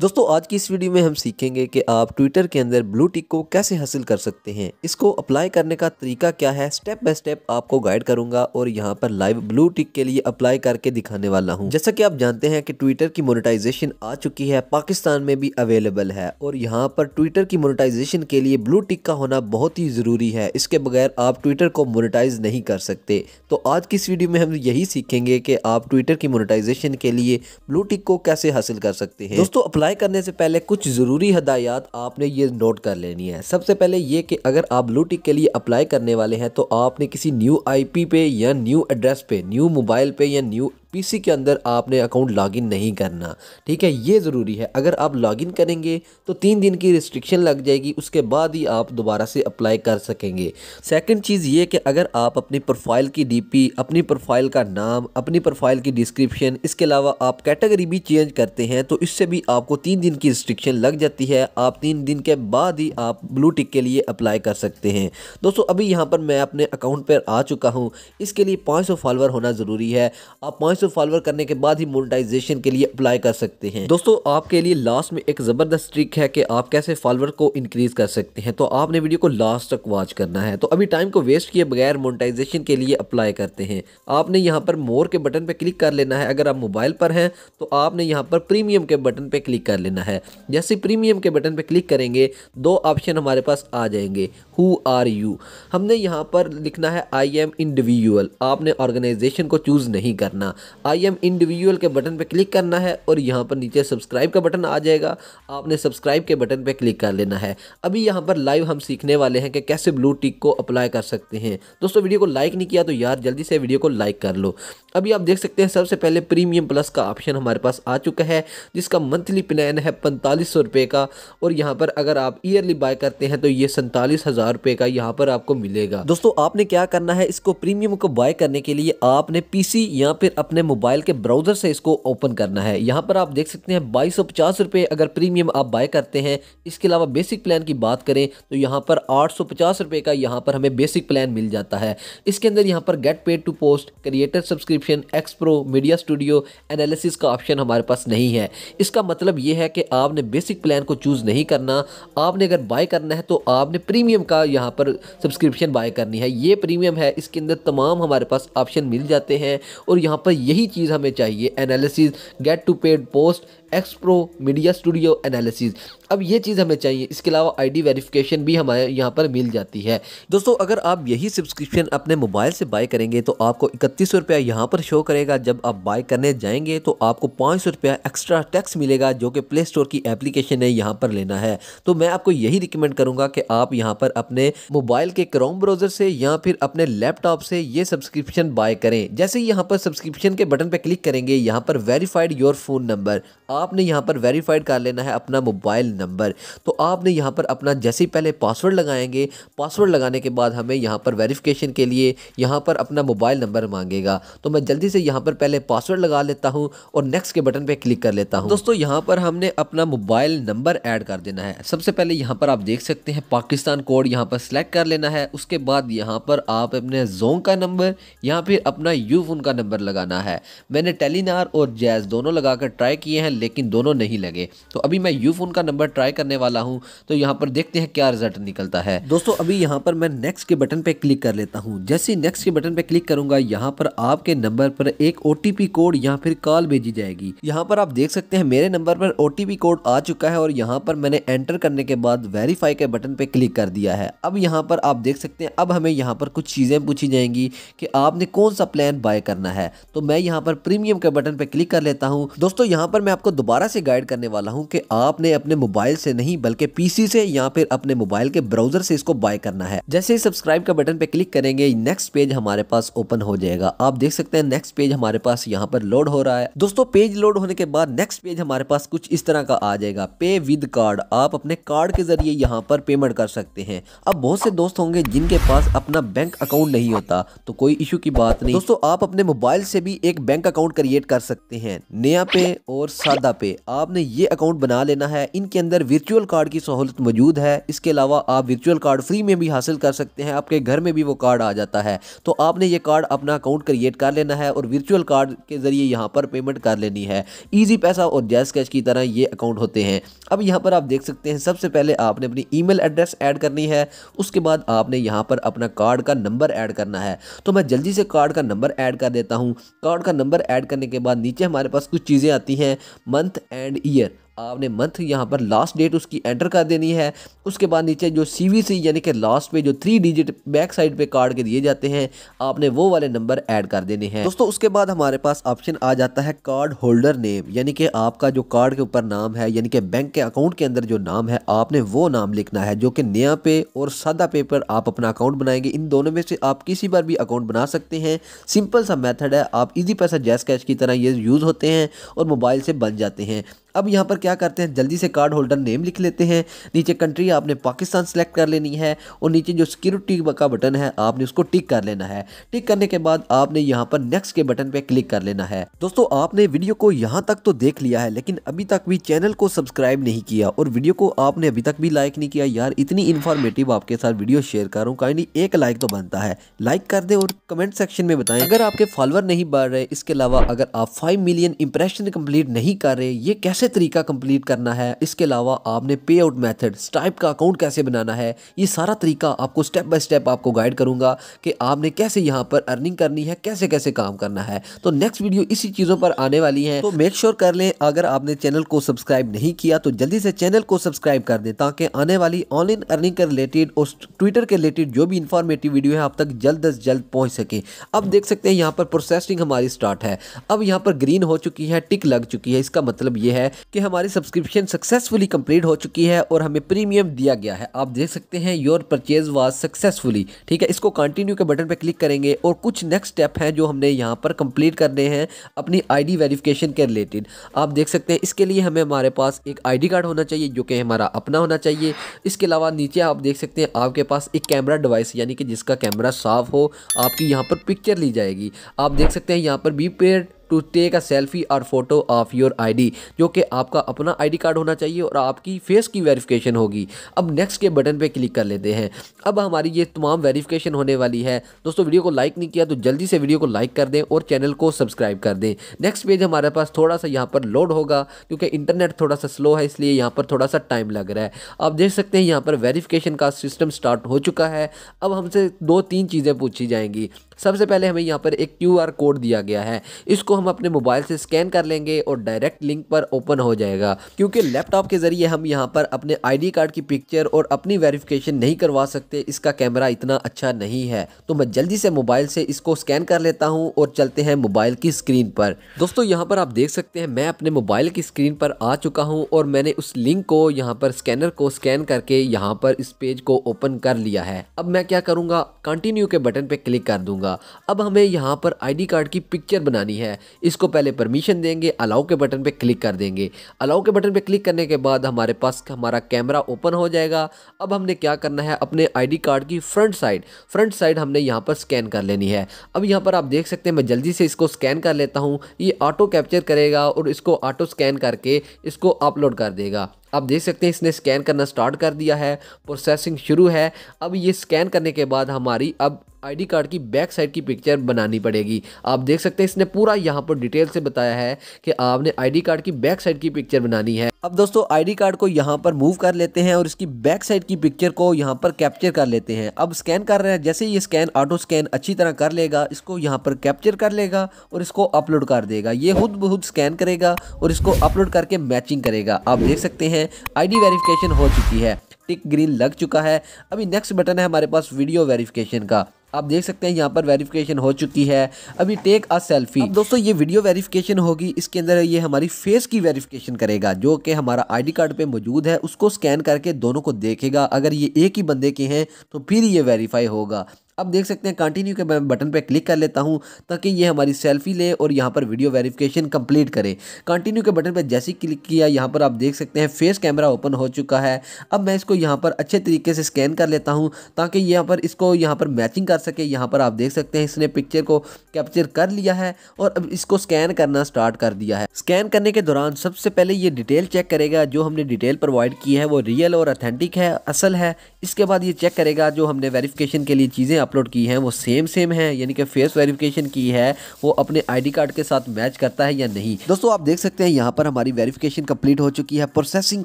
दोस्तों आज की इस वीडियो में हम सीखेंगे कि आप ट्विटर के अंदर ब्लू टिक को कैसे हासिल कर सकते हैं इसको अप्लाई करने का तरीका क्या है स्टेप बाय स्टेप आपको गाइड करूंगा और यहाँ पर लाइव ब्लू टिक के लिए अप्लाई करके दिखाने वाला हूँ जैसा कि आप जानते हैं कि ट्विटर की मोनेटाइजेशन आ चुकी है पाकिस्तान में भी अवेलेबल है और यहाँ पर ट्विटर की मोनिटाइजेशन के लिए ब्लू टिक का होना बहुत ही ज़रूरी है इसके बगैर आप ट्विटर को मोनिटाइज नहीं कर सकते तो आज की इस वीडियो में हम यही सीखेंगे कि आप ट्विटर की मोनिटाइजेशन के लिए ब्लू टिक को कैसे हासिल कर सकते हैं दोस्तों अप्लाई अप्लाई करने से पहले कुछ ज़रूरी हदायत आपने ये नोट कर लेनी है सबसे पहले ये कि अगर आप ब्लू टिक के लिए अप्लाई करने वाले हैं तो आपने किसी न्यू आईपी पे या न्यू एड्रेस पे न्यू मोबाइल पे या न्यू पीसी के अंदर आपने अकाउंट लॉगिन नहीं करना ठीक है ये ज़रूरी है अगर आप लॉगिन करेंगे तो तीन दिन की रिस्ट्रिक्शन लग जाएगी उसके बाद ही आप दोबारा से अप्लाई कर सकेंगे सेकंड चीज़ ये कि अगर आप अपनी प्रोफाइल की डीपी अपनी प्रोफाइल का नाम अपनी प्रोफाइल की डिस्क्रिप्शन इसके अलावा आप कैटेगरी भी चेंज करते हैं तो इससे भी आपको तीन दिन की रिस्ट्रिक्शन लग जाती है आप तीन दिन के बाद ही आप ब्लू टिक के लिए अप्लाई कर सकते हैं दोस्तों अभी यहाँ पर मैं अपने अकाउंट पर आ चुका हूँ इसके लिए पाँच फॉलोअर होना ज़रूरी है आप पाँच सौ फॉलोअर करने के बाद ही मोनिटाइजेशन के लिए अप्लाई कर सकते हैं दोस्तों आपके लिए लास्ट में एक ज़बरदस्त ट्रिक है कि आप कैसे फॉलोअर को इंक्रीज़ कर सकते हैं तो आपने वीडियो को लास्ट तक वॉच करना है तो अभी टाइम को वेस्ट किए बगैर मोनिटाइजेशन के लिए अप्लाई करते हैं आपने यहाँ पर मोर के बटन पर क्लिक कर लेना है अगर आप मोबाइल पर हैं तो आपने यहाँ पर प्रीमियम के बटन पर क्लिक कर लेना है जैसे प्रीमियम के बटन पर क्लिक करेंगे दो ऑप्शन हमारे पास आ जाएंगे हु आर यू हमने यहाँ पर लिखना है आई एम इंडिविजुअल आपने ऑर्गेनाइजेशन को चूज़ नहीं करना आई एम इंडिविजुअल के बटन पर क्लिक करना है और यहाँ पर नीचे सब्सक्राइब का बटन आ जाएगा आपने सब्सक्राइब के बटन पर क्लिक कर लेना है अभी यहाँ पर लाइव हम सीखने वाले हैं कि कैसे ब्लू टिक को अप्लाई कर सकते हैं दोस्तों वीडियो को लाइक नहीं किया तो यार जल्दी से वीडियो को लाइक कर लो अभी आप देख सकते हैं सबसे पहले प्रीमियम प्लस का ऑप्शन हमारे पास आ चुका है जिसका मंथली प्लान है पैंतालीस सौ रुपये का और यहाँ पर अगर आप ईयरली बाय करते हैं तो ये सैंतालीस हज़ार रुपये का यहाँ पर आपको मिलेगा दोस्तों आपने क्या करना है इसको प्रीमियम को बाय करने के लिए आपने पी या फिर अपने अपने मोबाइल के ब्राउज़र से इसको ओपन करना है यहाँ पर आप देख सकते हैं बाईस रुपए अगर प्रीमियम आप बाय करते हैं इसके अलावा बेसिक प्लान की बात करें तो यहाँ पर आठ रुपए का यहाँ पर हमें बेसिक प्लान मिल जाता है इसके अंदर यहाँ पर get paid to post creator subscription X pro media studio analysis का ऑप्शन हमारे पास नहीं है इसका मतलब ये है कि आपने बेसिक प्लान को चूज़ नहीं करना आपने अगर बाय करना है तो आपने प्रीमियम का यहाँ पर सब्सक्रिप्शन बाय करनी है ये प्रीमियम है इसके अंदर तमाम हमारे पास ऑप्शन मिल जाते हैं और यहाँ पर यही चीज़ हमें चाहिए analysis get to paid post X pro media studio analysis अब ये चीज़ हमें चाहिए इसके अलावा आईडी वेरिफिकेशन भी हमारे यहाँ पर मिल जाती है दोस्तों अगर आप यही सब्सक्रिप्शन अपने मोबाइल से बाय करेंगे तो आपको इकतीस सौ रुपया यहाँ पर शो करेगा जब आप बाय करने जाएंगे तो आपको पाँच सौ रुपया एक्स्ट्रा टैक्स मिलेगा जो कि प्ले स्टोर की एप्लीकेशन है यहाँ पर लेना है तो मैं आपको यही रिकमेंड करूँगा कि आप यहाँ पर अपने मोबाइल के क्रोम ब्राउज़र से या फिर अपने लैपटॉप से ये सब्सक्रिप्शन बाय करें जैसे ही यहाँ पर सब्सक्रिप्शन के बटन पर क्लिक करेंगे यहाँ पर वेरीफाइड योर फ़ोन नंबर आपने यहाँ पर वेरीफाइड कर लेना है अपना मोबाइल नंबर तो आपने यहाँ पर अपना जैसे ही पहले पासवर्ड लगाएंगे पासवर्ड लगाने के बाद हमें यहाँ पर वेरिफिकेशन के लिए यहाँ पर अपना मोबाइल नंबर मांगेगा तो मैं जल्दी से यहाँ पर पहले पासवर्ड लगा लेता हूँ और नेक्स्ट के बटन पर क्लिक कर लेता हूँ दोस्तों यहाँ पर हमने अपना मोबाइल नंबर ऐड कर देना है सबसे पहले यहाँ पर आप देख सकते हैं पाकिस्तान कोड यहाँ पर सेलेक्ट कर लेना है उसके बाद यहाँ पर आप अपने जोंग का नंबर या पर अपना यू का नंबर लगाना है मैंने टेलीनार और जैज़ दोनों लगाकर ट्राई किए हैं लेकिन दोनों नहीं लगे तो अभी मैं यू का नंबर ट्राई करने वाला हूँ तो यहाँ पर देखते हैं क्या रिजल्ट निकलता है दोस्तों अभी यहाँ पर मैं नेक्स्ट के बटन पर क्लिक कर लेता हूँ जैसे नेक्स्ट के बटन पर क्लिक करूंगा यहाँ पर आपके नंबर पर एक ओ कोड या फिर कॉल भेजी जाएगी यहाँ पर आप देख सकते हैं मेरे नंबर पर ओ कोड आ चुका है और यहाँ पर मैंने एंटर करने के बाद वेरीफाई के बटन पर क्लिक कर दिया है अब यहाँ पर आप देख सकते हैं अब हमें यहाँ पर कुछ चीज़ें पूछी जाएंगी कि आपने कौन सा प्लान बाय करना है तो मैं यहाँ पर प्रीमियम के बटन पर क्लिक कर लेता हूँ दोस्तों यहाँ पर मैं आपको दोबारा से गाइड करने वाला हूँ कि आपने अपने मोबाइल मोबाइल से नहीं बल्कि पीसी से या फिर अपने मोबाइल के ब्राउजर से इसको बाय करना है जैसे ही सब्सक्राइब का बटन पे क्लिक करेंगे नेक्स्ट पेज हमारे पास ओपन हो जाएगा आप देख सकते हैं नेक्स्ट पेज हमारे पास यहाँ पर लोड हो रहा है दोस्तों पेज लोड होने के बाद नेक्स्ट पेज हमारे पास कुछ इस तरह का आ जाएगा पे विद कार्ड आप अपने कार्ड के जरिए यहाँ पर पेमेंट कर सकते हैं अब बहुत से दोस्त होंगे जिनके पास अपना बैंक अकाउंट नहीं होता तो कोई इशू की बात नहीं दोस्तों आप अपने मोबाइल से भी एक बैंक अकाउंट क्रिएट कर सकते हैं नया पे और सादा पे आपने ये अकाउंट बना लेना है इनके अंदर वर्चुअल कार्ड की सहूलत मौजूद है इसके अलावा आप वर्चुअल कार्ड फ्री में भी हासिल कर सकते हैं आपके घर में भी वो कार्ड आ जाता है तो आपने ये कार्ड अपना अकाउंट क्रिएट कर लेना है और वर्चुअल कार्ड के ज़रिए यहाँ पर पेमेंट कर लेनी है ईजी पैसा और जैस कैश की तरह ये अकाउंट होते हैं अब यहाँ पर आप देख सकते हैं सबसे पहले आपने अपनी ई एड्रेस ऐड करनी है उसके बाद आपने यहाँ पर अपना कार्ड का नंबर ऐड करना है तो मैं जल्दी से कार्ड का नंबर ऐड कर देता हूँ कार्ड का नंबर ऐड करने के बाद नीचे हमारे पास कुछ चीज़ें आती हैं मंथ एंड ईयर आपने मंथ यहाँ पर लास्ट डेट उसकी एंटर कर देनी है उसके बाद नीचे जो सी वी सी यानी कि लास्ट पे जो थ्री डिजिट बैक साइड पे कार्ड के दिए जाते हैं आपने वो वाले नंबर ऐड कर देने हैं दोस्तों उसके बाद हमारे पास ऑप्शन आ जाता है कार्ड होल्डर नेम यानी कि आपका जो कार्ड के ऊपर नाम है यानी कि बैंक के अकाउंट के अंदर जो नाम है आपने वो नाम लिखना है जो कि नया पे और सादा पे पर आप अपना अकाउंट बनाएंगे इन दोनों में से आप किसी पर भी अकाउंट बना सकते हैं सिंपल सा मेथड है आप इजी पैसा जैस कैश की तरह ये यूज़ होते हैं और मोबाइल से बन जाते हैं अब यहाँ पर क्या करते हैं जल्दी से कार्ड होल्डर नेम लिख लेते हैं नीचे कंट्री आपने पाकिस्तान सेलेक्ट कर लेनी है और नीचे जो सिक्योरिटी का बटन है आपने उसको टिक कर लेना है टिक करने के बाद आपने यहाँ पर नेक्स्ट के बटन पे क्लिक कर लेना है दोस्तों आपने वीडियो को यहाँ तक तो देख लिया है लेकिन अभी तक भी चैनल को सब्सक्राइब नहीं किया और वीडियो को आपने अभी तक भी लाइक नहीं किया यार इतनी इन्फॉर्मेटिव आपके साथ वीडियो शेयर करूँ रहा काइंडली एक लाइक तो बनता है लाइक कर दे और कमेंट सेक्शन में बताएं अगर आपके फॉलोअर नहीं बढ़ रहे इसके अलावा अगर आप फाइव मिलियन इंप्रेशन कम्प्लीट नहीं कर रहे ये कैसे कैसे तरीका कंप्लीट करना है इसके अलावा आपने पे आउट मैथड स्टाइप का अकाउंट कैसे बनाना है ये सारा तरीका आपको स्टेप बाय स्टेप आपको गाइड करूंगा कि आपने कैसे यहाँ पर अर्निंग करनी है कैसे कैसे काम करना है तो नेक्स्ट वीडियो इसी चीज़ों पर आने वाली है तो मेक श्योर sure कर लें अगर आपने चैनल को सब्सक्राइब नहीं किया तो जल्दी से चैनल को सब्सक्राइब कर दें ताकि आने वाली ऑनलाइन अर्निंग के रिलेटेड और ट्विटर के रिलेटेड जो भी इंफॉर्मेटिव वीडियो है आप तक जल्द अज जल्द पहुँच सके अब देख सकते हैं यहाँ पर प्रोसेसिंग हमारी स्टार्ट है अब यहाँ पर ग्रीन हो चुकी है टिक लग चुकी है इसका मतलब ये है है कि हमारी सब्सक्रिप्शन सक्सेसफुली कंप्लीट हो चुकी है और हमें प्रीमियम दिया गया है आप देख सकते हैं योर परचेज वाज सक्सेसफुली ठीक है इसको कंटिन्यू के बटन पर क्लिक करेंगे और कुछ नेक्स्ट स्टेप हैं जो हमने यहाँ पर कंप्लीट करने हैं अपनी आई वेरिफिकेशन के रिलेटेड आप देख सकते हैं इसके लिए हमें हमारे पास एक आई कार्ड होना चाहिए जो कि हमारा अपना होना चाहिए इसके अलावा नीचे आप देख सकते हैं आपके पास एक कैमरा डिवाइस यानी कि जिसका कैमरा साफ हो आपकी यहाँ पर पिक्चर ली जाएगी आप देख सकते हैं यहाँ पर be paid to take a selfie और फोटो ऑफ योर आईडी जो कि आपका अपना आईडी कार्ड होना चाहिए और आपकी फेस की वेरिफिकेशन होगी अब नेक्स्ट के बटन पे क्लिक कर लेते हैं अब हमारी ये तमाम वेरिफिकेशन होने वाली है दोस्तों वीडियो को लाइक नहीं किया तो जल्दी से वीडियो को लाइक कर दें और चैनल को सब्सक्राइब कर दें नेक्स्ट पेज हमारे पास थोड़ा सा यहाँ पर लोड होगा क्योंकि इंटरनेट थोड़ा सा स्लो है इसलिए यहाँ पर थोड़ा सा टाइम लग रहा है आप देख सकते हैं यहाँ पर वेरीफिकेशन का सिस्टम स्टार्ट हो चुका है अब हमसे दो तीन चीज़ें पूछी जाएंगी सबसे पहले हमें यहाँ पर एक क्यू कोड दिया गया है इसको हम अपने मोबाइल से स्कैन कर लेंगे और डायरेक्ट लिंक पर ओपन हो जाएगा क्योंकि लैपटॉप के ज़रिए हम यहाँ पर अपने आईडी कार्ड की पिक्चर और अपनी वेरिफिकेशन नहीं करवा सकते इसका कैमरा इतना अच्छा नहीं है तो मैं जल्दी से मोबाइल से इसको स्कैन कर लेता हूँ और चलते हैं मोबाइल की स्क्रीन पर दोस्तों यहाँ पर आप देख सकते हैं मैं अपने मोबाइल की स्क्रीन पर आ चुका हूँ और मैंने उस लिंक को यहाँ पर स्कैनर को स्कैन करके यहाँ पर इस पेज को ओपन कर लिया है अब मैं क्या करूँगा कंटिन्यू के बटन पर क्लिक कर दूंगा अब हमें यहाँ पर आईडी कार्ड की पिक्चर बनानी है इसको पहले परमिशन देंगे अलाउ के बटन पर क्लिक कर देंगे अलाउ के बटन पर क्लिक करने के बाद हमारे पास हमारा कैमरा ओपन हो जाएगा अब हमने क्या करना है अपने आईडी कार्ड की फ्रंट साइड फ्रंट साइड हमने यहाँ पर स्कैन कर लेनी है अब यहाँ पर आप देख सकते हैं मैं जल्दी से इसको स्कैन कर लेता हूँ ये ऑटो कैप्चर करेगा और इसको ऑटो स्कैन करके इसको अपलोड कर देगा आप देख सकते हैं इसने स्कैन करना स्टार्ट कर दिया है प्रोसेसिंग शुरू है अब ये स्कैन करने के बाद हमारी अब आईडी कार्ड की बैक साइड की पिक्चर बनानी पड़ेगी आप देख सकते हैं इसने पूरा यहाँ पर डिटेल से बताया है कि आपने आईडी कार्ड की बैक साइड की पिक्चर बनानी है अब दोस्तों आईडी कार्ड को यहाँ पर मूव कर लेते हैं और इसकी बैक साइड की पिक्चर को यहाँ पर कैप्चर कर लेते हैं अब स्कैन कर रहे हैं जैसे ये स्कैन ऑटो स्कैन अच्छी तरह कर लेगा इसको यहाँ पर कैप्चर कर लेगा और इसको अपलोड कर देगा ये खुद बहुत स्कैन करेगा और इसको अपलोड करके मैचिंग करेगा आप देख सकते हैं आई वेरिफिकेशन हो चुकी है टिक ग्रीन लग चुका है अभी नेक्स्ट बटन है हमारे पास वीडियो वेरिफिकेशन का आप देख सकते हैं यहाँ पर वेरिफिकेशन हो चुकी है अभी टेक अ सेल्फी दोस्तों ये वीडियो वेरिफिकेशन होगी इसके अंदर ये हमारी फेस की वेरिफिकेशन करेगा जो कि हमारा आईडी कार्ड पे मौजूद है उसको स्कैन करके दोनों को देखेगा अगर ये एक ही बंदे के हैं तो फिर ये वेरीफाई होगा अब देख सकते हैं कंटिन्यू के मैं बटन पर क्लिक कर लेता हूं ताकि ये हमारी सेल्फी ले और यहाँ पर वीडियो वेरिफिकेशन कंप्लीट करे कंटिन्यू के बटन पर जैसे ही क्लिक किया यहाँ पर आप देख सकते हैं फेस कैमरा ओपन हो चुका है अब मैं इसको यहाँ पर अच्छे तरीके से स्कैन कर लेता हूँ ताकि यहाँ पर इसको यहाँ पर मैचिंग कर कर सके यहाँ पर आप देख सकते हैं इसने पिक्चर को कैप्चर कर लिया है और अब इसको स्कैन करना स्टार्ट कर दिया है स्कैन करने के दौरान सबसे पहले ये डिटेल चेक करेगा जो हमने डिटेल प्रोवाइड की है वो रियल और अथेंटिक है असल है इसके बाद ये चेक करेगा जो हमने वेरिफिकेशन के लिए चीज़ें अपलोड की हैं वो सेम सेम है यानी कि फेस वेरिफिकेशन की है वो अपने आईडी कार्ड के साथ मैच करता है या नहीं दोस्तों आप देख सकते हैं यहाँ पर हमारी वेरिफिकेशन कंप्लीट हो चुकी है प्रोसेसिंग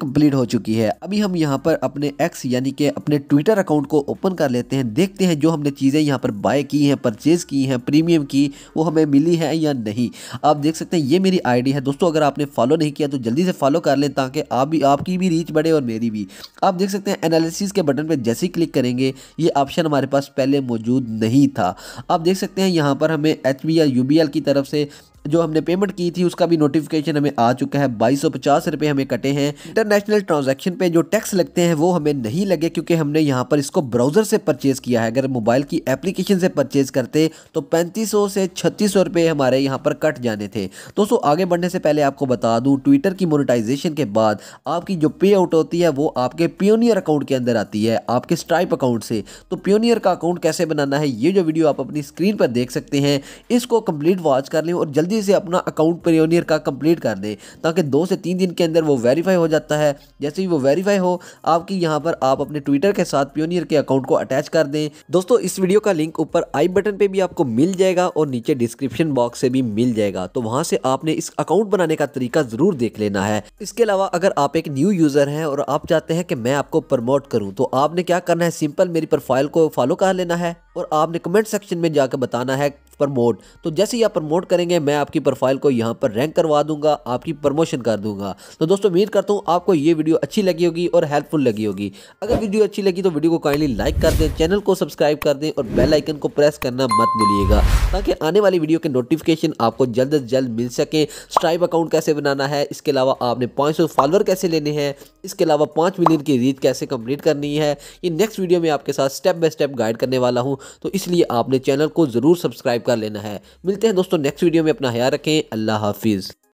कंप्लीट हो चुकी है अभी हम यहाँ पर अपने एक्स यानी कि अपने ट्विटर अकाउंट को ओपन कर लेते हैं देखते हैं जो हमने चीज़ें यहाँ पर बाय की है परचेज़ की है प्रीमियम की वो हमें मिली है या नहीं आप देख सकते हैं ये मेरी आईडी है दोस्तों अगर आपने फॉलो नहीं किया तो जल्दी से फॉलो कर लें ताकि आप भी आपकी भी रीच बढ़े और मेरी भी आप देख सकते हैं एनालिसिस के बटन पर जैसे ही क्लिक करेंगे ये ऑप्शन हमारे पास पहले मौजूद नहीं था आप देख सकते हैं यहाँ पर हमें एच या यू की तरफ से जो हमने पेमेंट की थी उसका भी नोटिफिकेशन हमें आ चुका है बाईस सौ पचास रुपए हमें कटे हैं इंटरनेशनल ट्रांजैक्शन पे जो टैक्स लगते हैं वो हमें नहीं लगे क्योंकि हमने यहाँ पर इसको ब्राउज़र से परचेज़ किया है अगर मोबाइल की एप्लीकेशन से परचेज़ करते तो पैंतीस सौ से छत्तीस सौ रुपए हमारे यहाँ पर कट जाने थे दोस्तों आगे बढ़ने से पहले आपको बता दूँ ट्विटर की मोनिटाइजेशन के बाद आपकी जो पे आउट होती है वो आपके पियोनियर अकाउंट के अंदर आती है आपके स्ट्राइप अकाउंट से तो पियोनियर का अकाउंट कैसे बनाना है ये जो वीडियो आप अपनी स्क्रीन पर देख सकते हैं इसको कंप्लीट वॉच कर लें और जल्दी जल्दी से अपना अकाउंट पेयोनियर का कंप्लीट कर दें ताकि दो से तीन दिन के अंदर वो वेरीफाई हो जाता है जैसे ही वो वेरीफाई हो आपकी यहाँ पर आप अपने ट्विटर के साथ पेयोनियर के अकाउंट को अटैच कर दें दोस्तों इस वीडियो का लिंक ऊपर आई बटन पर भी आपको मिल जाएगा और नीचे डिस्क्रिप्शन बॉक्स से भी मिल जाएगा तो वहाँ से आपने इस अकाउंट बनाने का तरीका ज़रूर देख लेना है इसके अलावा अगर आप एक न्यू यूज़र हैं और आप चाहते हैं कि मैं आपको प्रमोट करूँ तो आपने क्या करना है सिंपल मेरी प्रोफाइल को फॉलो कर लेना है और आपने कमेंट सेक्शन में जाकर बताना है प्रमोट तो जैसे ही आप प्रमोट करेंगे मैं आपकी प्रोफाइल को यहाँ पर रैंक करवा दूंगा आपकी प्रमोशन कर दूंगा तो दोस्तों उम्मीद करता हूँ आपको ये वीडियो अच्छी लगी होगी और हेल्पफुल लगी होगी अगर वीडियो अच्छी लगी तो वीडियो को काइंडली लाइक कर दें चैनल को सब्सक्राइब कर दें और बेल आइकन को प्रेस करना मत भूलिएगा ताकि आने वाली वीडियो के नोटिफिकेशन आपको जल्द अज जल्द मिल सके स्ट्राइप अकाउंट कैसे बनाना है इसके अलावा आपने पाँच फॉलोअर कैसे लेने हैं इसके अलावा पाँच मिलियन की रीत कैसे कंप्लीट करनी है ये नेक्स्ट वीडियो में आपके साथ स्टेप बाय स्टेप गाइड करने वाला हूँ तो इसलिए आपने चैनल को ज़रूर सब्सक्राइब कर लेना है मिलते हैं दोस्तों नेक्स्ट वीडियो में अपना ख्याल रखें अल्लाह हाफिज़